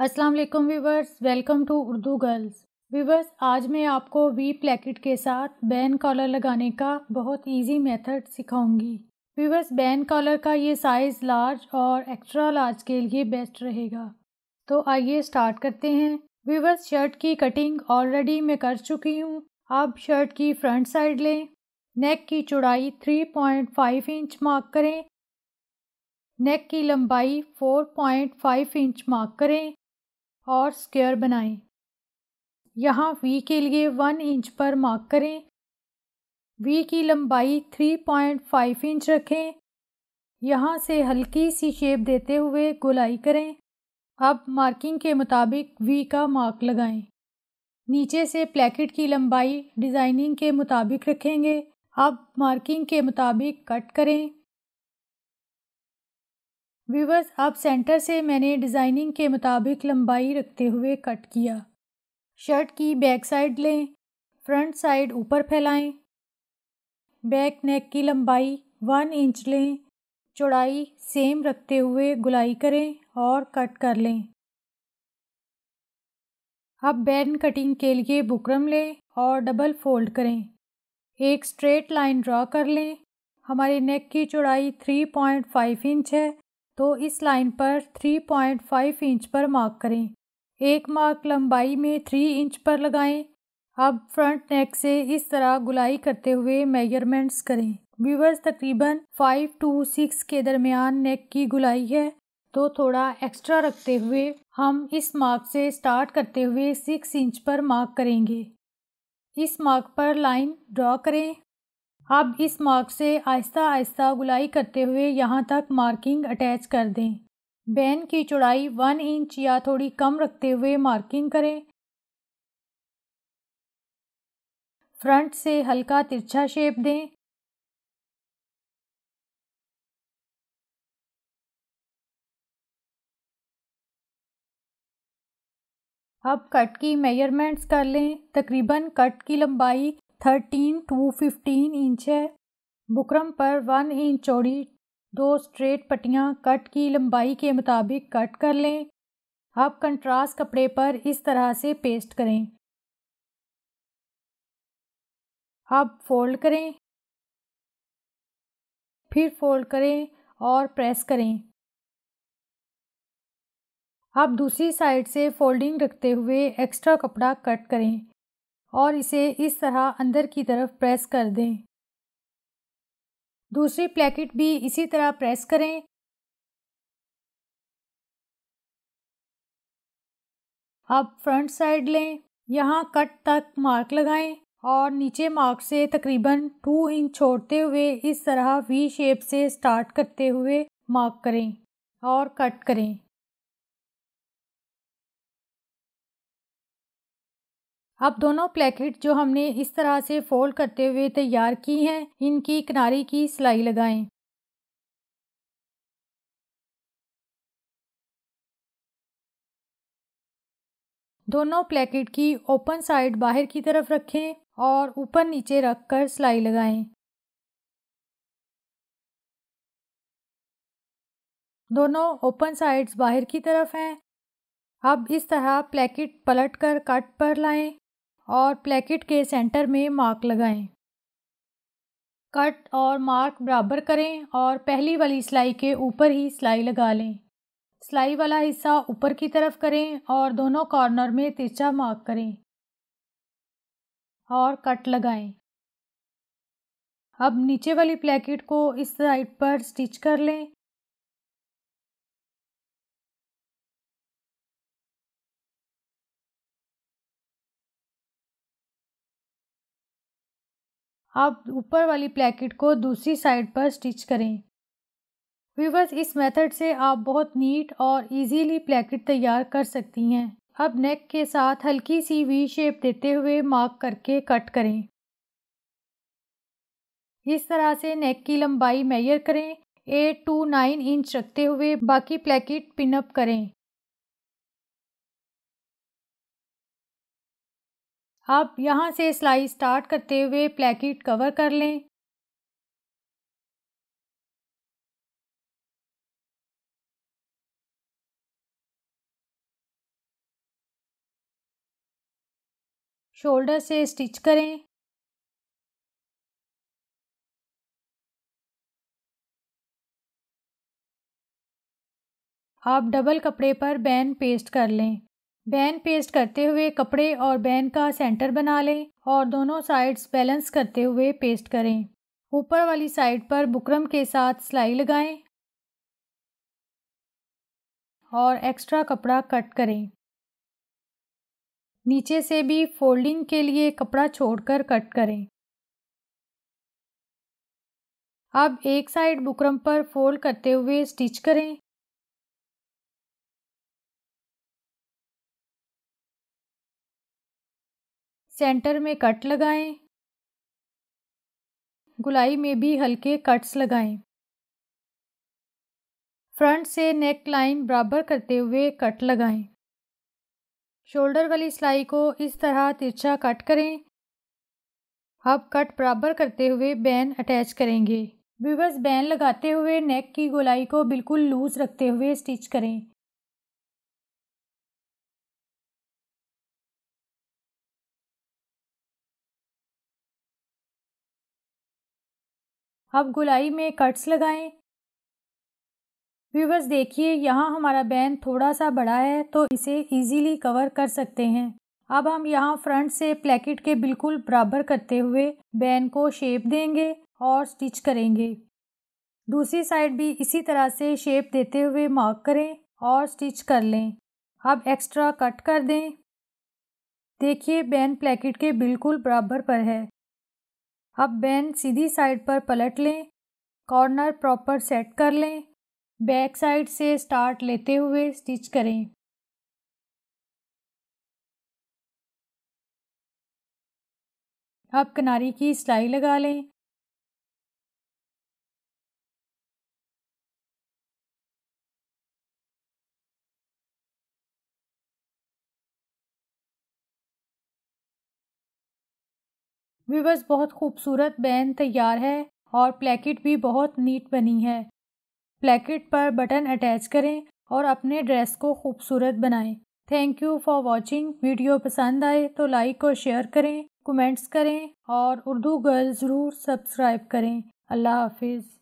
अस्सलाम वालेकुम viewers welcome to Urdu girls viewers आज मैं आपको वी प्लेकेट के साथ बैन कॉलर लगाने का बहुत इजी मेथड सिखाऊंगी वीवर्स बैन कॉलर का ये साइज़ लार्ज और एक्स्ट्रा लार्ज के लिए बेस्ट रहेगा तो आइए स्टार्ट करते हैं वीवर्स शर्ट की कटिंग ऑलरेडी मैं कर चुकी हूँ अब शर्ट की फ्रंट साइड लें नेक की चौड़ाई 3.5 इंच मार्क करें नेक की लंबाई 4.5 इंच मार्क करें और स्क्वायर बनाएं। यहाँ वी के लिए वन इंच पर मार्क करें वी की लंबाई थ्री पॉइंट फाइव इंच रखें यहाँ से हल्की सी शेप देते हुए गोलाई करें अब मार्किंग के मुताबिक वी का मार्क लगाएं। नीचे से प्लेकेट की लंबाई डिज़ाइनिंग के मुताबिक रखेंगे अब मार्किंग के मुताबिक कट करें व्यूवर्स अब सेंटर से मैंने डिज़ाइनिंग के मुताबिक लंबाई रखते हुए कट किया शर्ट की बैक साइड लें फ्रंट साइड ऊपर फैलाएं बैक नेक की लंबाई वन इंच लें चौड़ाई सेम रखते हुए गुलाई करें और कट कर लें अब बैन कटिंग के लिए बुकरम लें और डबल फोल्ड करें एक स्ट्रेट लाइन ड्रा कर लें हमारे नेक की चौड़ाई थ्री पॉइंट फाइव इंच है तो इस लाइन पर 3.5 इंच पर मार्क करें एक मार्क लंबाई में 3 इंच पर लगाएं अब फ्रंट नेक से इस तरह गुलाई करते हुए मेजरमेंट्स करें व्यूवर्स तकरीबन 5 टू 6 के दरमियान नेक की गुलाई है तो थोड़ा एक्स्ट्रा रखते हुए हम इस मार्क से स्टार्ट करते हुए 6 इंच पर मार्क करेंगे इस मार्क पर लाइन ड्रॉ करें अब इस मार्क से आहिस्ता आहिस्ता गुलाई करते हुए यहाँ तक मार्किंग अटैच कर दें बैन की चौड़ाई वन इंच या थोड़ी कम रखते हुए मार्किंग करें फ्रंट से हल्का तिरछा शेप दें अब कट की मेजरमेंट्स कर लें तकरीबन कट की लंबाई थर्टीन टू फिफ्टीन इंच है बुकरम पर वन इंच चौड़ी दो स्ट्रेट पट्टियाँ कट की लंबाई के मुताबिक कट कर लें अब कंट्रास्ट कपड़े पर इस तरह से पेस्ट करें अब फोल्ड करें फिर फोल्ड करें और प्रेस करें अब दूसरी साइड से फोल्डिंग रखते हुए एक्स्ट्रा कपड़ा कट करें और इसे इस तरह अंदर की तरफ प्रेस कर दें दूसरी प्लेकेट भी इसी तरह प्रेस करें अब फ्रंट साइड लें यहाँ कट तक मार्क लगाएं और नीचे मार्क से तकरीबन टू इंच छोड़ते हुए इस तरह वी शेप से स्टार्ट करते हुए मार्क करें और कट करें अब दोनों प्लेकेट जो हमने इस तरह से फोल्ड करते हुए तैयार की हैं इनकी किनारे की सिलाई लगाएं दोनों प्लेकेट की ओपन साइड बाहर की तरफ रखें और ऊपर नीचे रखकर सिलाई लगाएं दोनों ओपन साइड्स बाहर की तरफ हैं अब इस तरह प्लेकेट पलटकर कट पर लाएं और प्लेकेट के सेंटर में मार्क लगाएं। कट और मार्क बराबर करें और पहली वाली सिलाई के ऊपर ही सिलाई लगा लें सिलाई वाला हिस्सा ऊपर की तरफ करें और दोनों कॉर्नर में तिरछा मार्क करें और कट लगाएं। अब नीचे वाली प्लेकेट को इस साइड पर स्टिच कर लें आप ऊपर वाली प्लेकेट को दूसरी साइड पर स्टिच करें व्यूवर्स इस मेथड से आप बहुत नीट और इजीली प्लेकेट तैयार कर सकती हैं अब नेक के साथ हल्की सी वी शेप देते हुए मार्क करके कट करें इस तरह से नेक की लंबाई मेयर करें एट टू नाइन इंच रखते हुए बाकी प्लेकेट पिनअप करें आप यहाँ से सिलाई स्टार्ट करते हुए प्लेकेट कवर कर लें शोल्डर से स्टिच करें आप डबल कपड़े पर बैन पेस्ट कर लें बैन पेस्ट करते हुए कपड़े और बैन का सेंटर बना लें और दोनों साइड्स बैलेंस करते हुए पेस्ट करें ऊपर वाली साइड पर बुकरम के साथ सिलाई लगाएं और एक्स्ट्रा कपड़ा कट करें नीचे से भी फोल्डिंग के लिए कपड़ा छोड़कर कट करें अब एक साइड बुकरम पर फोल्ड करते हुए स्टिच करें सेंटर में कट लगाएं गुलाई में भी हल्के कट्स लगाएं फ्रंट से नेक लाइन बराबर करते हुए कट लगाएं शोल्डर वाली सिलाई को इस तरह तिरछा कट करें अब कट बराबर करते हुए बैन अटैच करेंगे व्यूवर्स बैन लगाते हुए नेक की गोलाई को बिल्कुल लूज़ रखते हुए स्टिच करें अब गुलाई में कट्स लगाएं व्यूवर्स देखिए यहाँ हमारा बैन थोड़ा सा बड़ा है तो इसे इजीली कवर कर सकते हैं अब हम यहाँ फ्रंट से प्लेकेट के बिल्कुल बराबर करते हुए बैन को शेप देंगे और स्टिच करेंगे दूसरी साइड भी इसी तरह से शेप देते हुए मार्क करें और स्टिच कर लें अब एक्स्ट्रा कट कर दें देखिए बैन प्लेकेट के बिल्कुल बराबर पर है अब बैन सीधी साइड पर पलट लें कॉर्नर प्रॉपर सेट कर लें बैक साइड से स्टार्ट लेते हुए स्टिच करें अब किनारी की सिलाई लगा लें विवर्स बहुत खूबसूरत बैन तैयार है और प्लेकेट भी बहुत नीट बनी है प्लेकेट पर बटन अटैच करें और अपने ड्रेस को खूबसूरत बनाएं thank you for watching video पसंद आए तो लाइक और शेयर करें कमेंट्स करें और उर्दू गर्ल ज़रूर सब्सक्राइब करें अल्लाह हाफिज़